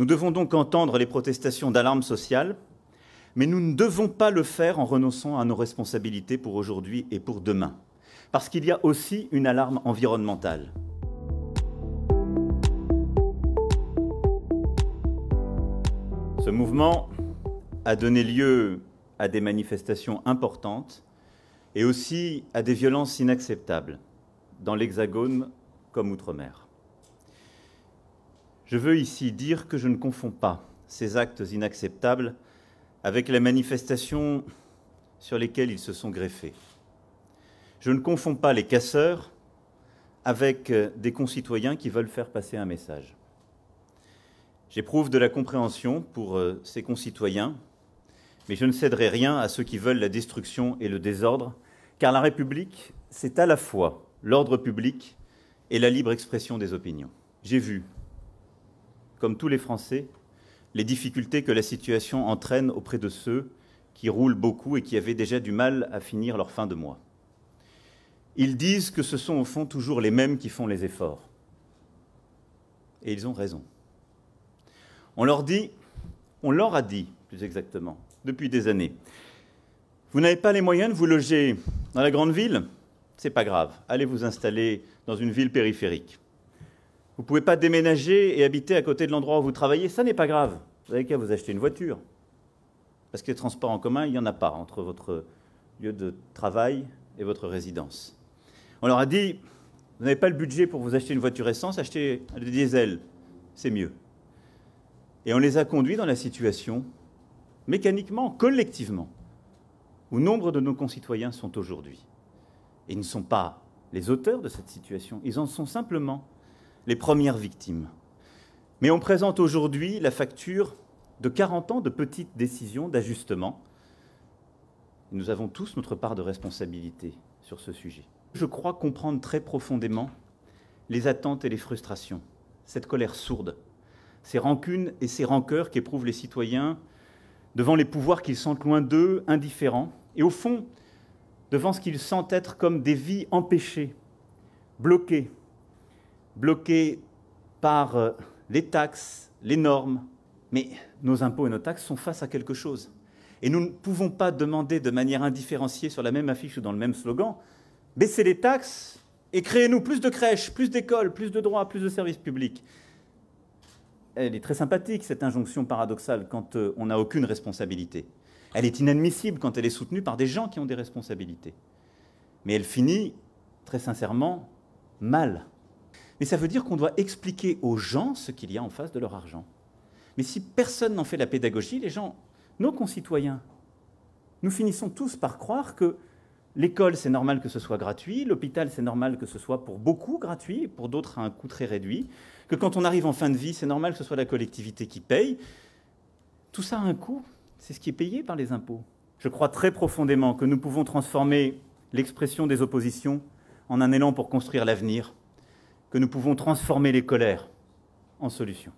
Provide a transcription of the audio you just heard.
Nous devons donc entendre les protestations d'alarme sociale, mais nous ne devons pas le faire en renonçant à nos responsabilités pour aujourd'hui et pour demain, parce qu'il y a aussi une alarme environnementale. Ce mouvement a donné lieu à des manifestations importantes et aussi à des violences inacceptables dans l'Hexagone comme outre-mer. Je veux ici dire que je ne confonds pas ces actes inacceptables avec les manifestations sur lesquelles ils se sont greffés. Je ne confonds pas les casseurs avec euh, des concitoyens qui veulent faire passer un message. J'éprouve de la compréhension pour euh, ces concitoyens, mais je ne céderai rien à ceux qui veulent la destruction et le désordre, car la République, c'est à la fois l'ordre public et la libre expression des opinions. J'ai vu comme tous les Français, les difficultés que la situation entraîne auprès de ceux qui roulent beaucoup et qui avaient déjà du mal à finir leur fin de mois. Ils disent que ce sont au fond toujours les mêmes qui font les efforts. Et ils ont raison. On leur dit, on leur a dit plus exactement, depuis des années, vous n'avez pas les moyens de vous loger dans la grande ville, c'est pas grave, allez vous installer dans une ville périphérique. Vous ne pouvez pas déménager et habiter à côté de l'endroit où vous travaillez. Ça n'est pas grave. Vous n'avez qu'à vous acheter une voiture. Parce que les transports en commun, il n'y en a pas entre votre lieu de travail et votre résidence. On leur a dit, vous n'avez pas le budget pour vous acheter une voiture essence, achetez du diesel, c'est mieux. Et on les a conduits dans la situation, mécaniquement, collectivement, où nombre de nos concitoyens sont aujourd'hui. Et ils ne sont pas les auteurs de cette situation, ils en sont simplement les premières victimes. Mais on présente aujourd'hui la facture de 40 ans de petites décisions d'ajustement. Nous avons tous notre part de responsabilité sur ce sujet. Je crois comprendre très profondément les attentes et les frustrations, cette colère sourde, ces rancunes et ces rancœurs qu'éprouvent les citoyens devant les pouvoirs qu'ils sentent loin d'eux, indifférents, et au fond, devant ce qu'ils sentent être comme des vies empêchées, bloquées, bloqués par euh, les taxes, les normes. Mais nos impôts et nos taxes sont face à quelque chose. Et nous ne pouvons pas demander de manière indifférenciée sur la même affiche ou dans le même slogan baissez les taxes et créez-nous plus de crèches, plus d'écoles, plus de droits, plus de services publics. Elle est très sympathique, cette injonction paradoxale, quand euh, on n'a aucune responsabilité. Elle est inadmissible quand elle est soutenue par des gens qui ont des responsabilités. Mais elle finit, très sincèrement, mal. Mais ça veut dire qu'on doit expliquer aux gens ce qu'il y a en face de leur argent. Mais si personne n'en fait la pédagogie, les gens, nos concitoyens, nous finissons tous par croire que l'école, c'est normal que ce soit gratuit, l'hôpital, c'est normal que ce soit pour beaucoup gratuit, pour d'autres à un coût très réduit, que quand on arrive en fin de vie, c'est normal que ce soit la collectivité qui paye. Tout ça a un coût, c'est ce qui est payé par les impôts. Je crois très profondément que nous pouvons transformer l'expression des oppositions en un élan pour construire l'avenir que nous pouvons transformer les colères en solutions.